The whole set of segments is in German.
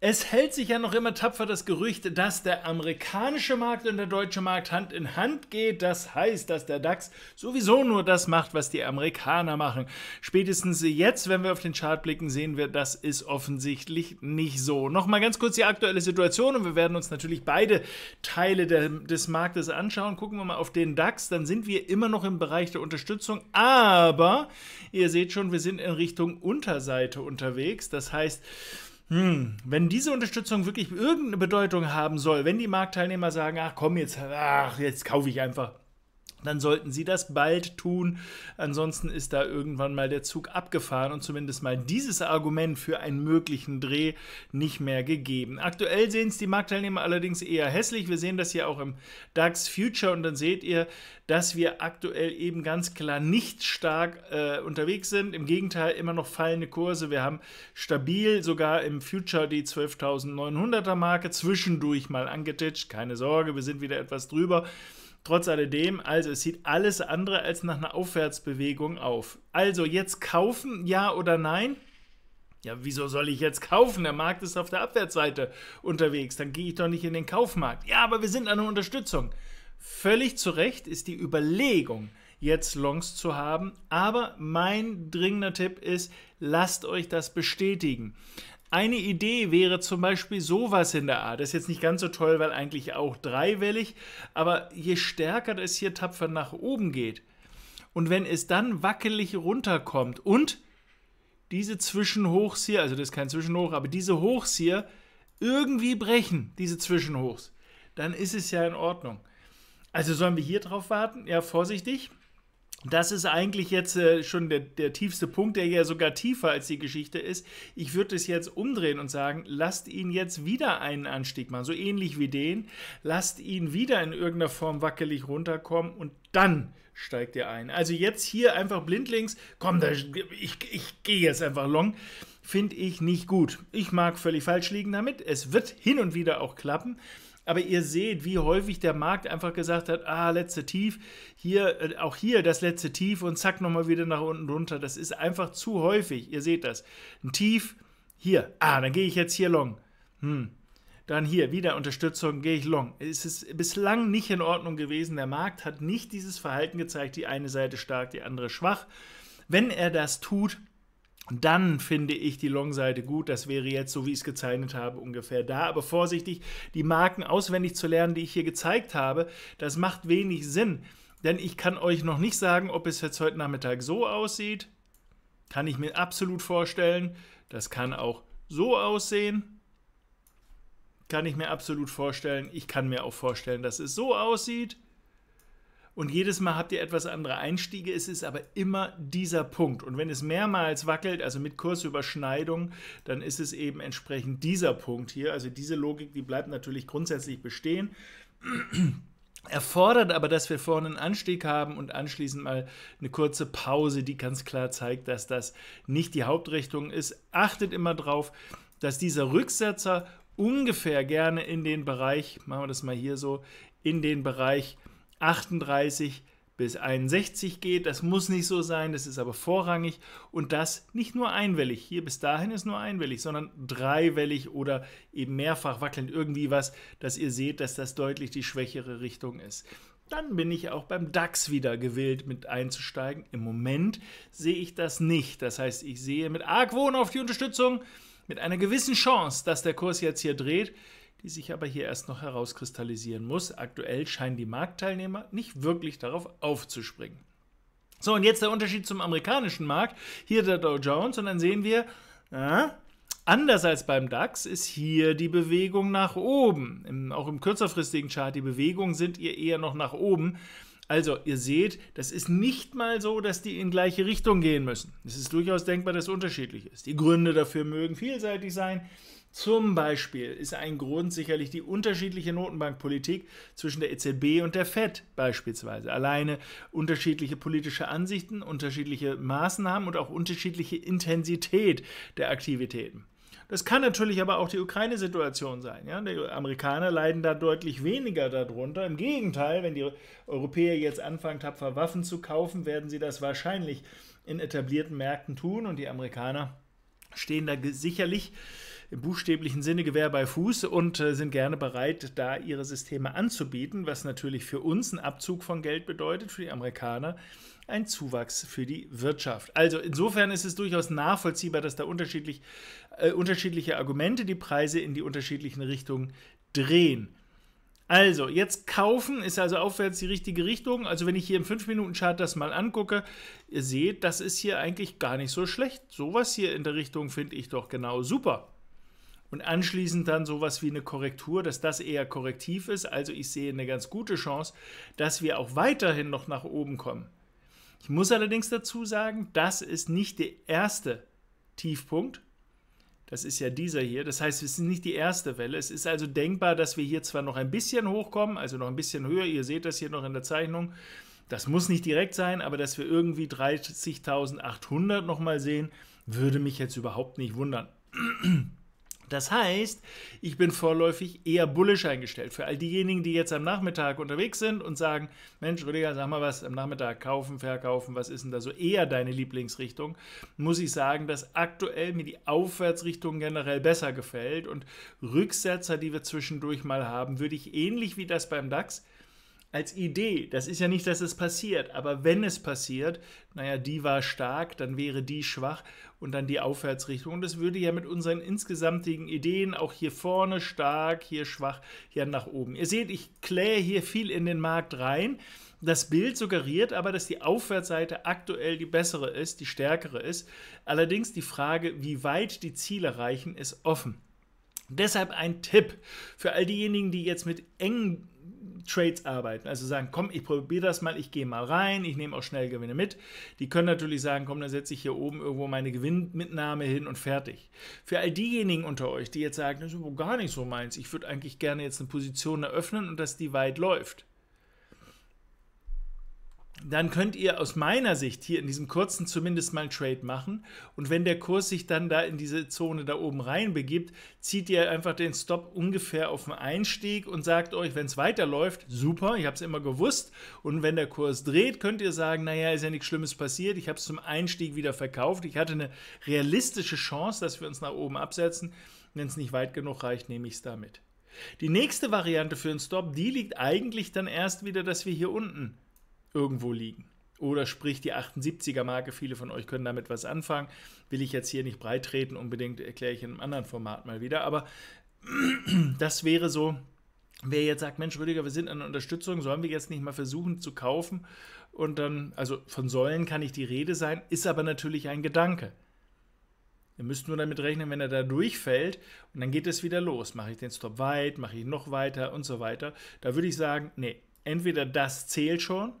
Es hält sich ja noch immer tapfer das Gerücht, dass der amerikanische Markt und der deutsche Markt Hand in Hand geht. Das heißt, dass der DAX sowieso nur das macht, was die Amerikaner machen. Spätestens jetzt, wenn wir auf den Chart blicken, sehen wir, das ist offensichtlich nicht so. Nochmal ganz kurz die aktuelle Situation und wir werden uns natürlich beide Teile der, des Marktes anschauen. Gucken wir mal auf den DAX, dann sind wir immer noch im Bereich der Unterstützung, aber ihr seht schon, wir sind in Richtung Unterseite unterwegs. Das heißt, hm, wenn diese Unterstützung wirklich irgendeine Bedeutung haben soll, wenn die Marktteilnehmer sagen, ach komm, jetzt, ach, jetzt kaufe ich einfach, dann sollten Sie das bald tun. Ansonsten ist da irgendwann mal der Zug abgefahren und zumindest mal dieses Argument für einen möglichen Dreh nicht mehr gegeben. Aktuell sehen es die Marktteilnehmer allerdings eher hässlich. Wir sehen das hier auch im DAX Future und dann seht ihr, dass wir aktuell eben ganz klar nicht stark äh, unterwegs sind. Im Gegenteil, immer noch fallende Kurse. Wir haben stabil sogar im Future die 12.900er Marke zwischendurch mal angetitscht. Keine Sorge, wir sind wieder etwas drüber. Trotz alledem, also es sieht alles andere als nach einer Aufwärtsbewegung auf. Also jetzt kaufen, ja oder nein? Ja, wieso soll ich jetzt kaufen? Der Markt ist auf der Abwärtsseite unterwegs. Dann gehe ich doch nicht in den Kaufmarkt. Ja, aber wir sind an der Unterstützung. Völlig zu Recht ist die Überlegung, jetzt Longs zu haben. Aber mein dringender Tipp ist, lasst euch das bestätigen. Eine Idee wäre zum Beispiel sowas in der Art. Das ist jetzt nicht ganz so toll, weil eigentlich auch dreiwellig, aber je stärker es hier tapfer nach oben geht und wenn es dann wackelig runterkommt und diese Zwischenhochs hier, also das ist kein Zwischenhoch, aber diese Hochs hier irgendwie brechen, diese Zwischenhochs, dann ist es ja in Ordnung. Also sollen wir hier drauf warten? Ja, vorsichtig. Das ist eigentlich jetzt äh, schon der, der, tiefste Punkt, der ja sogar tiefer als die Geschichte ist. Ich würde es jetzt umdrehen und sagen, lasst ihn jetzt wieder einen Anstieg machen, so ähnlich wie den. Lasst ihn wieder in irgendeiner Form wackelig runterkommen und dann steigt er ein. Also jetzt hier einfach blindlings, komm, da, ich, ich gehe jetzt einfach long, finde ich nicht gut. Ich mag völlig falsch liegen damit. Es wird hin und wieder auch klappen. Aber ihr seht, wie häufig der Markt einfach gesagt hat, ah, letzte Tief, hier, äh, auch hier das letzte Tief und zack, nochmal wieder nach unten runter. Das ist einfach zu häufig. Ihr seht das. Ein Tief, hier, ah, dann gehe ich jetzt hier long. Hm. Dann hier, wieder Unterstützung, gehe ich long. Es ist bislang nicht in Ordnung gewesen. Der Markt hat nicht dieses Verhalten gezeigt, die eine Seite stark, die andere schwach. Wenn er das tut, dann finde ich die Long-Seite gut. Das wäre jetzt, so wie ich es gezeichnet habe, ungefähr da. Aber vorsichtig, die Marken auswendig zu lernen, die ich hier gezeigt habe, das macht wenig Sinn. Denn ich kann euch noch nicht sagen, ob es jetzt heute Nachmittag so aussieht. Kann ich mir absolut vorstellen. Das kann auch so aussehen. Kann ich mir absolut vorstellen. Ich kann mir auch vorstellen, dass es so aussieht und jedes Mal habt ihr etwas andere Einstiege. Es ist aber immer dieser Punkt. Und wenn es mehrmals wackelt, also mit Kursüberschneidung, dann ist es eben entsprechend dieser Punkt hier. Also diese Logik, die bleibt natürlich grundsätzlich bestehen. Erfordert aber, dass wir vorne einen Anstieg haben und anschließend mal eine kurze Pause, die ganz klar zeigt, dass das nicht die Hauptrichtung ist. Achtet immer darauf, dass dieser Rücksetzer ungefähr gerne in den Bereich, machen wir das mal hier so, in den Bereich 38 bis 61 geht. Das muss nicht so sein, das ist aber vorrangig und das nicht nur einwellig. Hier bis dahin ist nur einwellig, sondern dreiwellig oder eben mehrfach wackelnd irgendwie was, dass ihr seht, dass das deutlich die schwächere Richtung ist. Dann bin ich auch beim DAX wieder gewillt mit einzusteigen. Im Moment sehe ich das nicht. Das heißt, ich sehe mit Argwohn auf die Unterstützung, mit einer gewissen Chance, dass der Kurs jetzt hier dreht die sich aber hier erst noch herauskristallisieren muss. Aktuell scheinen die Marktteilnehmer nicht wirklich darauf aufzuspringen. So, und jetzt der Unterschied zum amerikanischen Markt. Hier der Dow Jones und dann sehen wir, äh, anders als beim DAX ist hier die Bewegung nach oben. Im, auch im kürzerfristigen Chart, die Bewegungen sind ihr eher noch nach oben. Also, ihr seht, das ist nicht mal so, dass die in gleiche Richtung gehen müssen. Es ist durchaus denkbar, dass es unterschiedlich ist. Die Gründe dafür mögen vielseitig sein. Zum Beispiel ist ein Grund sicherlich die unterschiedliche Notenbankpolitik zwischen der EZB und der Fed beispielsweise. Alleine unterschiedliche politische Ansichten, unterschiedliche Maßnahmen und auch unterschiedliche Intensität der Aktivitäten. Das kann natürlich aber auch die Ukraine-Situation sein. Ja? Die Amerikaner leiden da deutlich weniger darunter. Im Gegenteil, wenn die Europäer jetzt anfangen, tapfer Waffen zu kaufen, werden sie das wahrscheinlich in etablierten Märkten tun und die Amerikaner stehen da sicherlich im buchstäblichen Sinne Gewehr bei Fuß und äh, sind gerne bereit, da ihre Systeme anzubieten, was natürlich für uns einen Abzug von Geld bedeutet, für die Amerikaner ein Zuwachs für die Wirtschaft. Also insofern ist es durchaus nachvollziehbar, dass da unterschiedlich, äh, unterschiedliche Argumente die Preise in die unterschiedlichen Richtungen drehen. Also, jetzt kaufen ist also aufwärts die richtige Richtung. Also, wenn ich hier im 5-Minuten-Chart das mal angucke, ihr seht, das ist hier eigentlich gar nicht so schlecht. Sowas hier in der Richtung finde ich doch genau super und anschließend dann sowas wie eine Korrektur, dass das eher korrektiv ist. Also ich sehe eine ganz gute Chance, dass wir auch weiterhin noch nach oben kommen. Ich muss allerdings dazu sagen, das ist nicht der erste Tiefpunkt. Das ist ja dieser hier. Das heißt, es ist nicht die erste Welle. Es ist also denkbar, dass wir hier zwar noch ein bisschen hochkommen, also noch ein bisschen höher. Ihr seht das hier noch in der Zeichnung. Das muss nicht direkt sein, aber dass wir irgendwie 30.800 nochmal sehen, würde mich jetzt überhaupt nicht wundern. Das heißt, ich bin vorläufig eher bullisch eingestellt. Für all diejenigen, die jetzt am Nachmittag unterwegs sind und sagen, Mensch, Rüdiger, sag mal was, am Nachmittag kaufen, verkaufen, was ist denn da so eher deine Lieblingsrichtung, muss ich sagen, dass aktuell mir die Aufwärtsrichtung generell besser gefällt und Rücksetzer, die wir zwischendurch mal haben, würde ich ähnlich wie das beim DAX als Idee, das ist ja nicht, dass es passiert, aber wenn es passiert, naja, die war stark, dann wäre die schwach und dann die Aufwärtsrichtung. Und das würde ja mit unseren insgesamtigen Ideen auch hier vorne stark, hier schwach, hier nach oben. Ihr seht, ich klähe hier viel in den Markt rein. Das Bild suggeriert aber, dass die Aufwärtsseite aktuell die bessere ist, die stärkere ist. Allerdings die Frage, wie weit die Ziele reichen, ist offen. Deshalb ein Tipp für all diejenigen, die jetzt mit engen Trades arbeiten. Also sagen, komm, ich probiere das mal, ich gehe mal rein, ich nehme auch schnell Gewinne mit. Die können natürlich sagen, komm, dann setze ich hier oben irgendwo meine Gewinnmitnahme hin und fertig. Für all diejenigen unter euch, die jetzt sagen, das ist gar nicht so meins, ich würde eigentlich gerne jetzt eine Position eröffnen und dass die weit läuft dann könnt ihr aus meiner Sicht hier in diesem kurzen zumindest mal einen Trade machen. Und wenn der Kurs sich dann da in diese Zone da oben rein begibt, zieht ihr einfach den Stop ungefähr auf den Einstieg und sagt euch, wenn es weiterläuft, super, ich habe es immer gewusst. Und wenn der Kurs dreht, könnt ihr sagen, naja, ist ja nichts Schlimmes passiert, ich habe es zum Einstieg wieder verkauft. Ich hatte eine realistische Chance, dass wir uns nach oben absetzen. Wenn es nicht weit genug reicht, nehme ich es damit. Die nächste Variante für einen Stop, die liegt eigentlich dann erst wieder, dass wir hier unten irgendwo liegen. Oder sprich die 78er Marke, viele von euch können damit was anfangen, will ich jetzt hier nicht breitreten, unbedingt erkläre ich in einem anderen Format mal wieder, aber das wäre so, wer jetzt sagt, Mensch Rüdiger, wir sind an Unterstützung, sollen wir jetzt nicht mal versuchen zu kaufen und dann, also von sollen kann ich die Rede sein, ist aber natürlich ein Gedanke. Ihr müsst nur damit rechnen, wenn er da durchfällt und dann geht es wieder los. Mache ich den Stop weit, mache ich noch weiter und so weiter. Da würde ich sagen, nee, entweder das zählt schon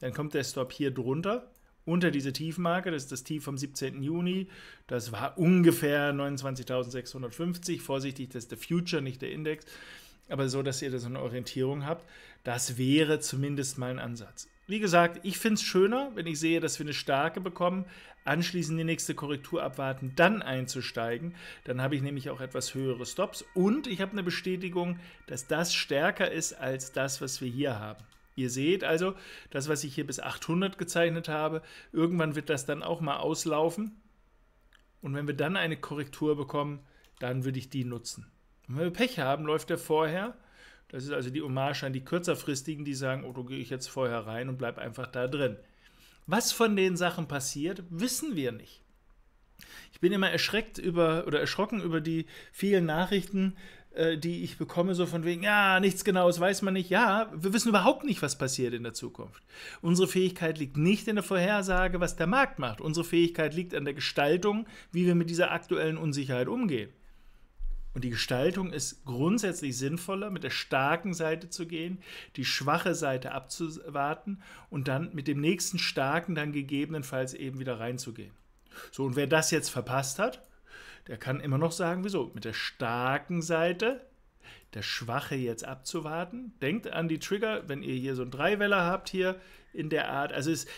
dann kommt der Stop hier drunter, unter diese Tiefmarke. Das ist das Tief vom 17. Juni. Das war ungefähr 29.650. Vorsichtig, das ist der Future, nicht der Index. Aber so, dass ihr da so eine Orientierung habt, das wäre zumindest mal ein Ansatz. Wie gesagt, ich finde es schöner, wenn ich sehe, dass wir eine starke bekommen, anschließend die nächste Korrektur abwarten, dann einzusteigen. Dann habe ich nämlich auch etwas höhere Stops und ich habe eine Bestätigung, dass das stärker ist als das, was wir hier haben. Ihr seht also, das, was ich hier bis 800 gezeichnet habe, irgendwann wird das dann auch mal auslaufen. Und wenn wir dann eine Korrektur bekommen, dann würde ich die nutzen. Und wenn wir Pech haben, läuft der vorher. Das ist also die Hommage an die kürzerfristigen, die sagen, oh, da gehe ich jetzt vorher rein und bleibe einfach da drin. Was von den Sachen passiert, wissen wir nicht. Ich bin immer erschreckt über oder erschrocken über die vielen Nachrichten, äh, die ich bekomme, so von wegen, ja, nichts Genaues weiß man nicht. Ja, wir wissen überhaupt nicht, was passiert in der Zukunft. Unsere Fähigkeit liegt nicht in der Vorhersage, was der Markt macht. Unsere Fähigkeit liegt an der Gestaltung, wie wir mit dieser aktuellen Unsicherheit umgehen. Und die Gestaltung ist grundsätzlich sinnvoller, mit der starken Seite zu gehen, die schwache Seite abzuwarten und dann mit dem nächsten starken dann gegebenenfalls eben wieder reinzugehen. So, und wer das jetzt verpasst hat, der kann immer noch sagen, wieso? Mit der starken Seite der Schwache jetzt abzuwarten. Denkt an die Trigger, wenn ihr hier so einen Dreiweller habt hier in der Art. Also es, äh,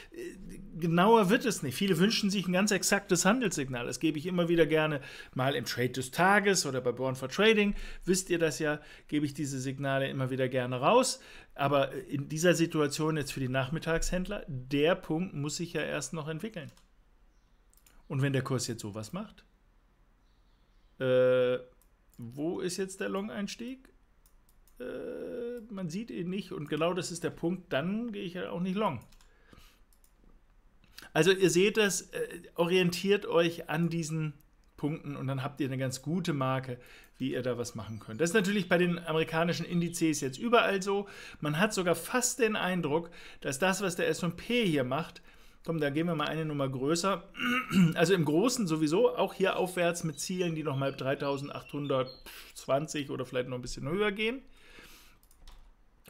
genauer wird es nicht. Viele wünschen sich ein ganz exaktes Handelssignal. Das gebe ich immer wieder gerne mal im Trade des Tages oder bei Born for Trading. Wisst ihr das ja, gebe ich diese Signale immer wieder gerne raus. Aber in dieser Situation jetzt für die Nachmittagshändler, der Punkt muss sich ja erst noch entwickeln. Und wenn der Kurs jetzt sowas macht, äh, wo ist jetzt der Long-Einstieg? Äh, man sieht ihn nicht und genau das ist der Punkt, dann gehe ich ja auch nicht long. Also ihr seht das, äh, orientiert euch an diesen Punkten und dann habt ihr eine ganz gute Marke, wie ihr da was machen könnt. Das ist natürlich bei den amerikanischen Indizes jetzt überall so. Man hat sogar fast den Eindruck, dass das, was der S&P hier macht, Komm, da gehen wir mal eine Nummer größer. Also im Großen sowieso, auch hier aufwärts mit Zielen, die nochmal 3820 oder vielleicht noch ein bisschen höher gehen.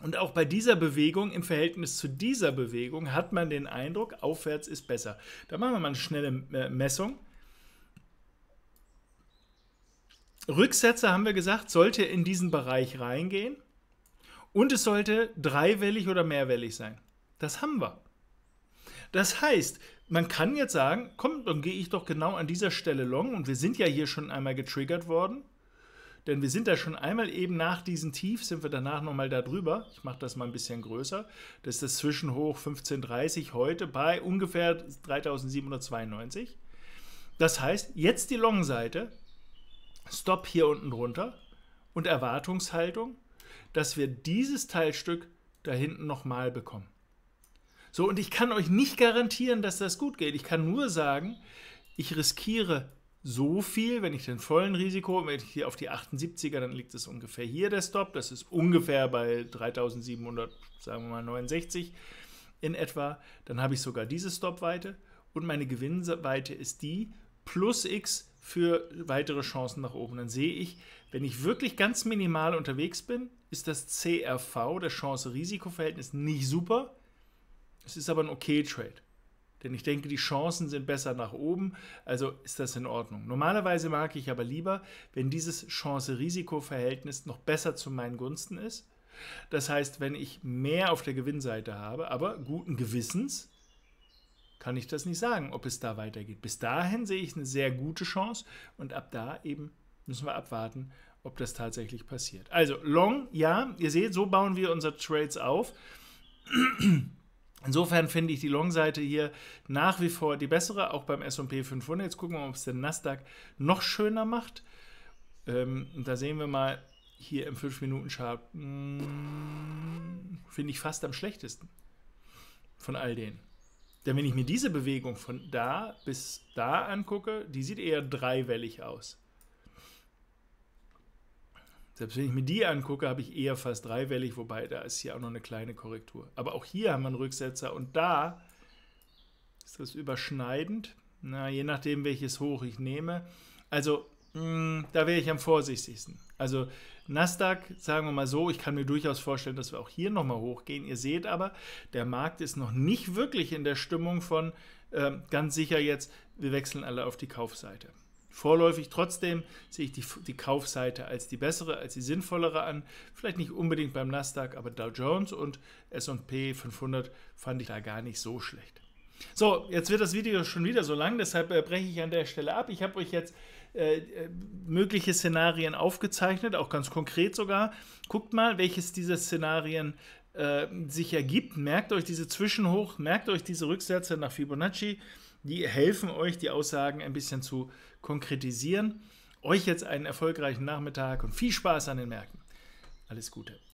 Und auch bei dieser Bewegung im Verhältnis zu dieser Bewegung hat man den Eindruck, aufwärts ist besser. Da machen wir mal eine schnelle äh, Messung. Rücksetzer, haben wir gesagt, sollte in diesen Bereich reingehen und es sollte dreiwellig oder mehrwellig sein. Das haben wir. Das heißt, man kann jetzt sagen, komm, dann gehe ich doch genau an dieser Stelle long und wir sind ja hier schon einmal getriggert worden. Denn wir sind da schon einmal eben nach diesem Tief, sind wir danach nochmal da drüber. Ich mache das mal ein bisschen größer. Das ist das Zwischenhoch 1530 heute bei ungefähr 3792. Das heißt, jetzt die Long-Seite, Stop hier unten drunter und Erwartungshaltung, dass wir dieses Teilstück da hinten nochmal bekommen. So, und ich kann euch nicht garantieren, dass das gut geht. Ich kann nur sagen, ich riskiere so viel, wenn ich den vollen Risiko, wenn ich hier auf die 78er, dann liegt es ungefähr hier der Stop, das ist ungefähr bei 3700, sagen wir mal 69 in etwa, dann habe ich sogar diese Stopweite und meine Gewinnweite ist die plus x für weitere Chancen nach oben. Dann sehe ich, wenn ich wirklich ganz minimal unterwegs bin, ist das CRV, das Chance-Risiko-Verhältnis, nicht super. Es ist aber ein okay Trade. Denn ich denke, die Chancen sind besser nach oben, also ist das in Ordnung. Normalerweise mag ich aber lieber, wenn dieses Chance-Risiko-Verhältnis noch besser zu meinen Gunsten ist. Das heißt, wenn ich mehr auf der Gewinnseite habe, aber guten Gewissens, kann ich das nicht sagen, ob es da weitergeht. Bis dahin sehe ich eine sehr gute Chance und ab da eben müssen wir abwarten, ob das tatsächlich passiert. Also Long, ja, ihr seht, so bauen wir unsere Trades auf. Insofern finde ich die Long-Seite hier nach wie vor die bessere, auch beim SP 500. Jetzt gucken wir mal, ob es den Nasdaq noch schöner macht. Ähm, da sehen wir mal hier im 5-Minuten-Chart, hm, finde ich fast am schlechtesten von all denen. Denn wenn ich mir diese Bewegung von da bis da angucke, die sieht eher dreiwellig aus. Selbst wenn ich mir die angucke, habe ich eher fast dreiwellig, wobei da ist hier auch noch eine kleine Korrektur. Aber auch hier haben wir einen Rücksetzer und da ist das überschneidend. Na, je nachdem, welches Hoch ich nehme. Also, mh, mm, da wäre ich am vorsichtigsten. Also, Nasdaq, sagen wir mal so, ich kann mir durchaus vorstellen, dass wir auch hier nochmal hochgehen. Ihr seht aber, der Markt ist noch nicht wirklich in der Stimmung von äh, ganz sicher jetzt, wir wechseln alle auf die Kaufseite. Vorläufig trotzdem sehe ich die, die Kaufseite als die bessere, als die sinnvollere an. Vielleicht nicht unbedingt beim Nasdaq, aber Dow Jones und SP 500 fand ich da gar nicht so schlecht. So, jetzt wird das Video schon wieder so lang, deshalb äh, breche ich an der Stelle ab. Ich habe euch jetzt äh, äh, mögliche Szenarien aufgezeichnet, auch ganz konkret sogar. Guckt mal, welches dieser Szenarien äh, sich ergibt. Merkt euch diese Zwischenhoch, merkt euch diese Rücksätze nach Fibonacci. Die helfen euch, die Aussagen ein bisschen zu konkretisieren. Euch jetzt einen erfolgreichen Nachmittag und viel Spaß an den Märkten. Alles Gute.